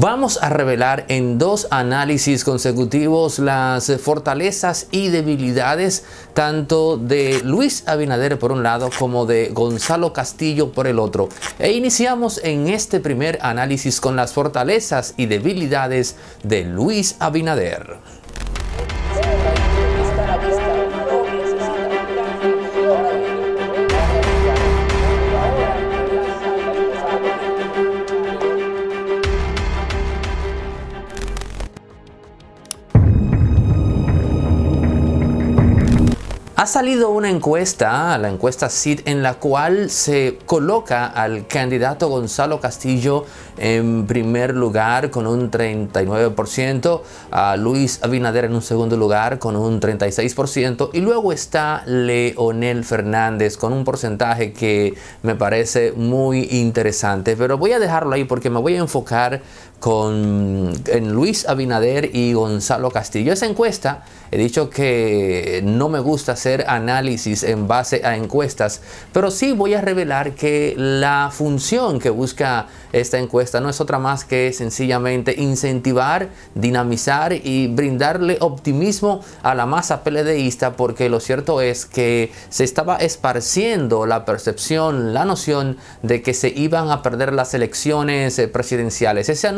Vamos a revelar en dos análisis consecutivos las fortalezas y debilidades tanto de Luis Abinader por un lado como de Gonzalo Castillo por el otro. E iniciamos en este primer análisis con las fortalezas y debilidades de Luis Abinader. Ha salido una encuesta, la encuesta CID, en la cual se coloca al candidato Gonzalo Castillo en primer lugar con un 39%, a Luis Abinader en un segundo lugar con un 36% y luego está Leonel Fernández con un porcentaje que me parece muy interesante. Pero voy a dejarlo ahí porque me voy a enfocar con Luis Abinader y Gonzalo Castillo. Esa encuesta, he dicho que no me gusta hacer análisis en base a encuestas, pero sí voy a revelar que la función que busca esta encuesta no es otra más que sencillamente incentivar, dinamizar y brindarle optimismo a la masa peledeísta, porque lo cierto es que se estaba esparciendo la percepción, la noción de que se iban a perder las elecciones eh, presidenciales. Ese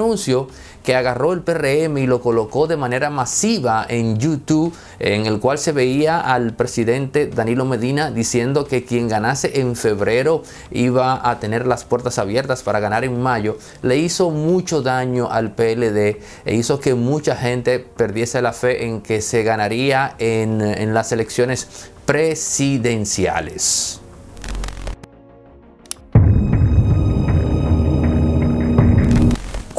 que agarró el PRM y lo colocó de manera masiva en YouTube, en el cual se veía al presidente Danilo Medina diciendo que quien ganase en febrero iba a tener las puertas abiertas para ganar en mayo, le hizo mucho daño al PLD e hizo que mucha gente perdiese la fe en que se ganaría en las elecciones presidenciales.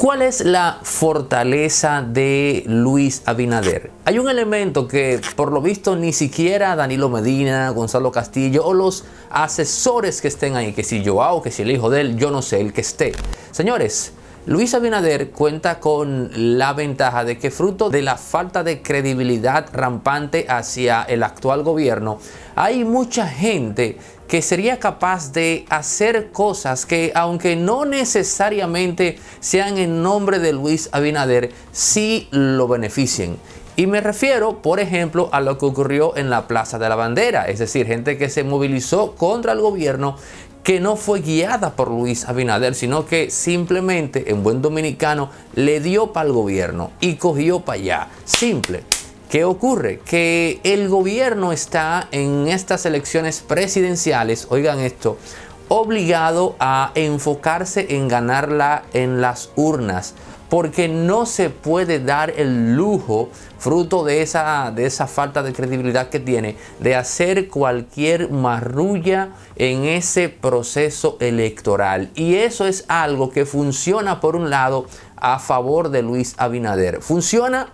¿Cuál es la fortaleza de Luis Abinader? Hay un elemento que por lo visto ni siquiera Danilo Medina, Gonzalo Castillo o los asesores que estén ahí, que si Joao, que si el hijo de él, yo no sé, el que esté. Señores, Luis Abinader cuenta con la ventaja de que fruto de la falta de credibilidad rampante hacia el actual gobierno, hay mucha gente que sería capaz de hacer cosas que aunque no necesariamente sean en nombre de Luis Abinader, sí lo beneficien. Y me refiero, por ejemplo, a lo que ocurrió en la Plaza de la Bandera, es decir, gente que se movilizó contra el gobierno que no fue guiada por Luis Abinader, sino que simplemente en buen dominicano le dio para el gobierno y cogió para allá. Simple. ¿Qué ocurre? Que el gobierno está en estas elecciones presidenciales, oigan esto, obligado a enfocarse en ganarla en las urnas porque no se puede dar el lujo, fruto de esa, de esa falta de credibilidad que tiene, de hacer cualquier marrulla en ese proceso electoral. Y eso es algo que funciona, por un lado, a favor de Luis Abinader. Funciona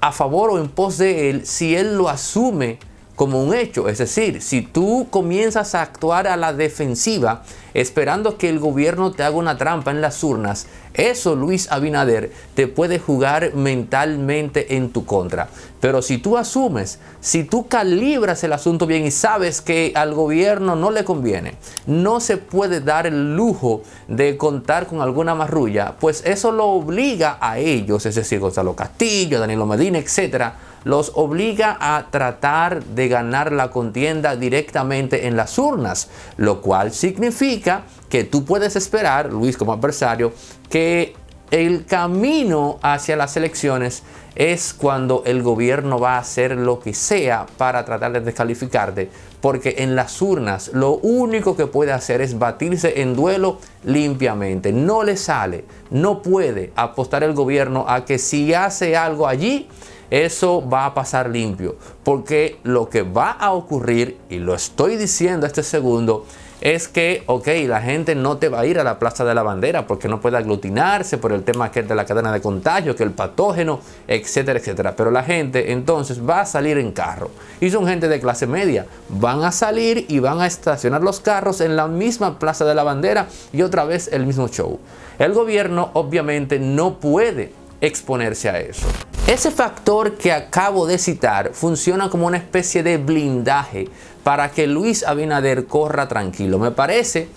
a favor o en pos de él si él lo asume como un hecho. Es decir, si tú comienzas a actuar a la defensiva esperando que el gobierno te haga una trampa en las urnas, eso Luis Abinader te puede jugar mentalmente en tu contra. Pero si tú asumes, si tú calibras el asunto bien y sabes que al gobierno no le conviene, no se puede dar el lujo de contar con alguna marrulla, pues eso lo obliga a ellos, es decir, Gonzalo Castillo, Danilo Medina, etcétera, los obliga a tratar de ganar la contienda directamente en las urnas, lo cual significa que tú puedes esperar, Luis como adversario, que el camino hacia las elecciones es cuando el gobierno va a hacer lo que sea para tratar de descalificarte, porque en las urnas lo único que puede hacer es batirse en duelo limpiamente. No le sale, no puede apostar el gobierno a que si hace algo allí, eso va a pasar limpio. Porque lo que va a ocurrir, y lo estoy diciendo este segundo, es que, ok, la gente no te va a ir a la Plaza de la Bandera porque no puede aglutinarse por el tema que es de la cadena de contagio, que el patógeno, etcétera, etcétera. Pero la gente entonces va a salir en carro. Y son gente de clase media. Van a salir y van a estacionar los carros en la misma Plaza de la Bandera y otra vez el mismo show. El gobierno obviamente no puede exponerse a eso. Ese factor que acabo de citar funciona como una especie de blindaje para que Luis Abinader corra tranquilo. Me parece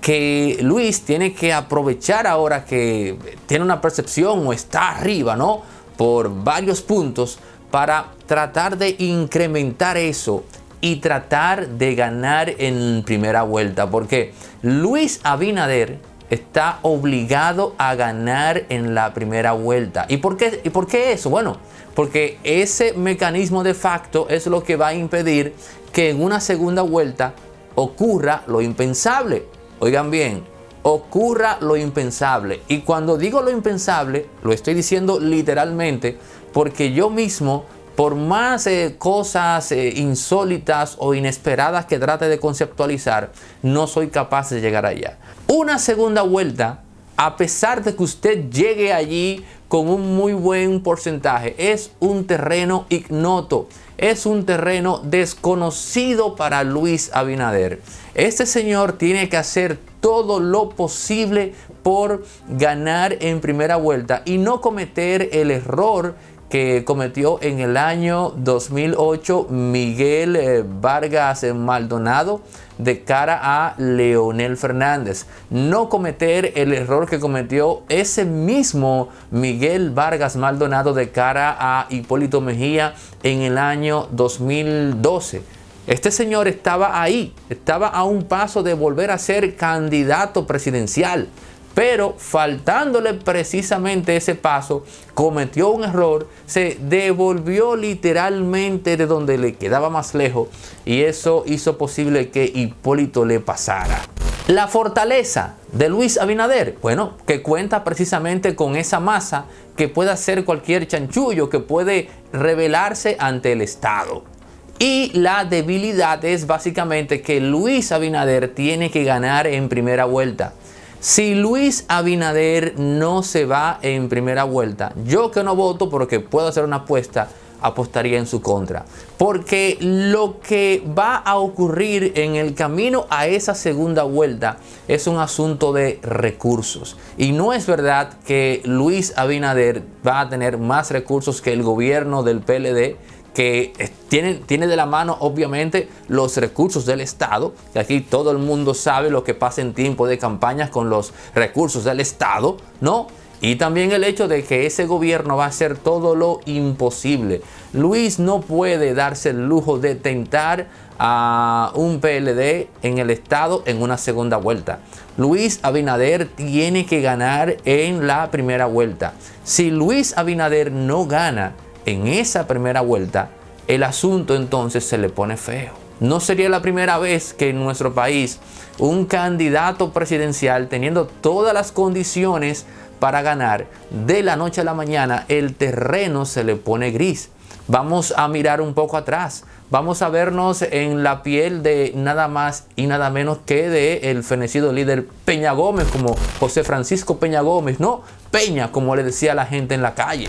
que Luis tiene que aprovechar ahora que tiene una percepción o está arriba, ¿no? Por varios puntos para tratar de incrementar eso y tratar de ganar en primera vuelta. Porque Luis Abinader está obligado a ganar en la primera vuelta. ¿Y por qué, y por qué eso? Bueno, porque ese mecanismo de facto es lo que va a impedir que en una segunda vuelta ocurra lo impensable. Oigan bien, ocurra lo impensable. Y cuando digo lo impensable, lo estoy diciendo literalmente, porque yo mismo, por más eh, cosas eh, insólitas o inesperadas que trate de conceptualizar, no soy capaz de llegar allá una segunda vuelta, a pesar de que usted llegue allí con un muy buen porcentaje, es un terreno ignoto, es un terreno desconocido para Luis Abinader. Este señor tiene que hacer todo lo posible por ganar en primera vuelta y no cometer el error que cometió en el año 2008 Miguel eh, Vargas eh, Maldonado de cara a Leonel Fernández. No cometer el error que cometió ese mismo Miguel Vargas Maldonado de cara a Hipólito Mejía en el año 2012. Este señor estaba ahí, estaba a un paso de volver a ser candidato presidencial pero faltándole precisamente ese paso, cometió un error, se devolvió literalmente de donde le quedaba más lejos y eso hizo posible que Hipólito le pasara. La fortaleza de Luis Abinader, bueno, que cuenta precisamente con esa masa que puede hacer cualquier chanchullo, que puede rebelarse ante el Estado. Y la debilidad es básicamente que Luis Abinader tiene que ganar en primera vuelta. Si Luis Abinader no se va en primera vuelta, yo que no voto porque puedo hacer una apuesta, apostaría en su contra. Porque lo que va a ocurrir en el camino a esa segunda vuelta es un asunto de recursos. Y no es verdad que Luis Abinader va a tener más recursos que el gobierno del PLD que eh, tiene, de la mano obviamente los recursos del Estado, que aquí todo el mundo sabe lo que pasa en tiempo de campañas con los recursos del Estado, ¿no? Y también el hecho de que ese gobierno va a hacer todo lo imposible. Luis no puede darse el lujo de tentar a un PLD en el Estado en una segunda vuelta. Luis Abinader tiene que ganar en la primera vuelta. Si Luis Abinader no gana en esa primera vuelta, el asunto entonces se le pone feo. No sería la primera vez que en nuestro país un candidato presidencial teniendo todas las condiciones para ganar de la noche a la mañana el terreno se le pone gris. Vamos a mirar un poco atrás. Vamos a vernos en la piel de nada más y nada menos que de el fenecido líder Peña Gómez, como José Francisco Peña Gómez, no Peña, como le decía la gente en la calle.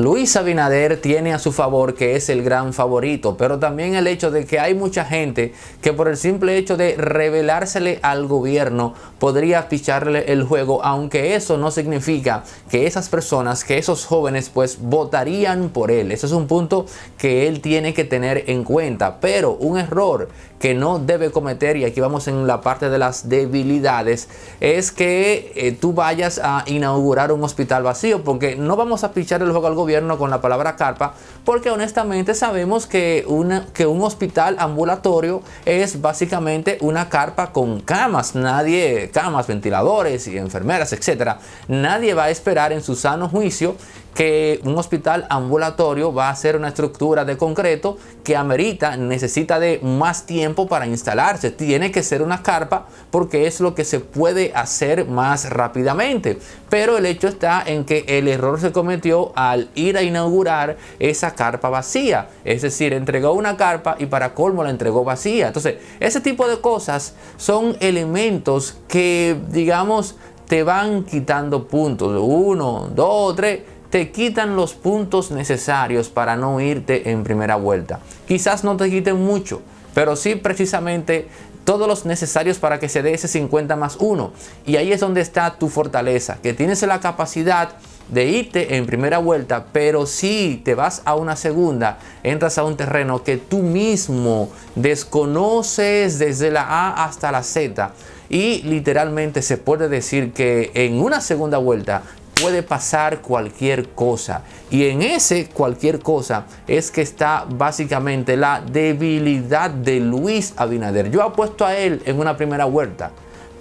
Luis Abinader tiene a su favor que es el gran favorito, pero también el hecho de que hay mucha gente que por el simple hecho de revelársele al gobierno podría picharle el juego, aunque eso no significa que esas personas, que esos jóvenes pues votarían por él. Ese es un punto que él tiene que tener en cuenta, pero un error que no debe cometer, y aquí vamos en la parte de las debilidades, es que eh, tú vayas a inaugurar un hospital vacío, porque no vamos a pichar el juego al gobierno con la palabra carpa, porque honestamente sabemos que, que un hospital ambulatorio es básicamente una carpa con camas, nadie, camas, ventiladores y enfermeras, etcétera. Nadie va a esperar en su sano juicio que un hospital ambulatorio va a ser una estructura de concreto que amerita, necesita de más tiempo para instalarse. Tiene que ser una carpa porque es lo que se puede hacer más rápidamente. Pero el hecho está en que el error se cometió al ir a inaugurar esa carpa vacía. Es decir, entregó una carpa y para colmo la entregó vacía. Entonces, ese tipo de cosas son elementos que, digamos, te van quitando puntos. Uno, dos, tres te quitan los puntos necesarios para no irte en primera vuelta. Quizás no te quiten mucho, pero sí precisamente todos los necesarios para que se dé ese 50 más 1. Y ahí es donde está tu fortaleza, que tienes la capacidad de irte en primera vuelta, pero si te vas a una segunda, entras a un terreno que tú mismo desconoces desde la A hasta la Z. Y literalmente se puede decir que en una segunda vuelta puede pasar cualquier cosa. Y en ese cualquier cosa es que está básicamente la debilidad de Luis Abinader. Yo apuesto a él en una primera vuelta,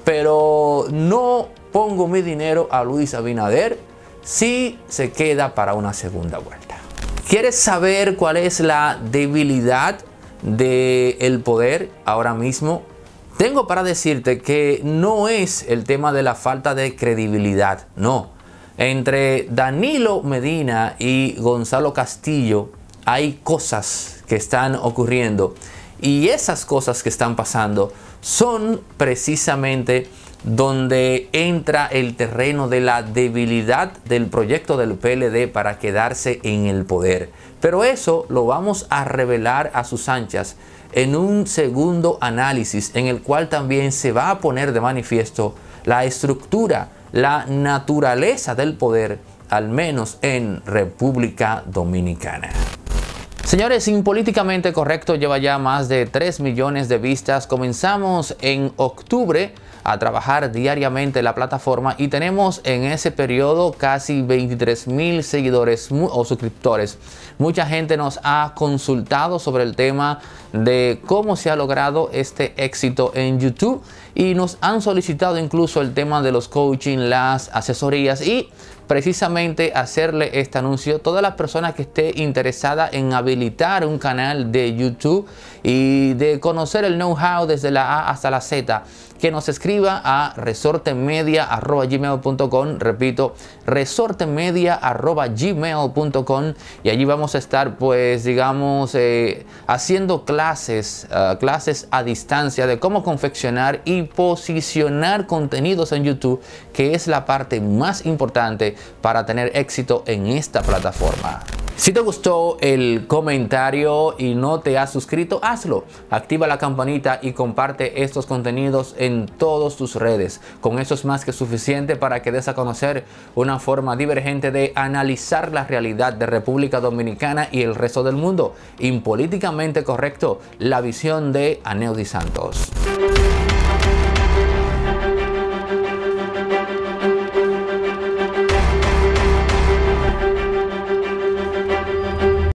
pero no pongo mi dinero a Luis Abinader si se queda para una segunda vuelta. ¿Quieres saber cuál es la debilidad del el poder ahora mismo? Tengo para decirte que no es el tema de la falta de credibilidad, no. Entre Danilo Medina y Gonzalo Castillo hay cosas que están ocurriendo y esas cosas que están pasando son precisamente donde entra el terreno de la debilidad del proyecto del PLD para quedarse en el poder. Pero eso lo vamos a revelar a sus anchas en un segundo análisis en el cual también se va a poner de manifiesto la estructura la naturaleza del poder, al menos en República Dominicana. Señores, sin políticamente correcto lleva ya más de 3 millones de vistas. Comenzamos en octubre a trabajar diariamente la plataforma y tenemos en ese periodo casi 23 mil seguidores o suscriptores. Mucha gente nos ha consultado sobre el tema de cómo se ha logrado este éxito en YouTube y nos han solicitado incluso el tema de los coaching, las asesorías y precisamente hacerle este anuncio a todas las personas que esté interesada en habilitar un canal de YouTube y de conocer el know-how desde la A hasta la Z, que nos escriba a resortemedia.gmail.com, repito, resortemedia.gmail.com y allí vamos a estar pues digamos eh, haciendo clases, eh, clases a distancia de cómo confeccionar y posicionar contenidos en YouTube que es la parte más importante para tener éxito en esta plataforma. Si te gustó el comentario y no te has suscrito, hazlo. Activa la campanita y comparte estos contenidos en todas tus redes. Con eso es más que suficiente para que des a conocer una forma divergente de analizar la realidad de República Dominicana y el resto del mundo. Impolíticamente correcto, la visión de di Santos.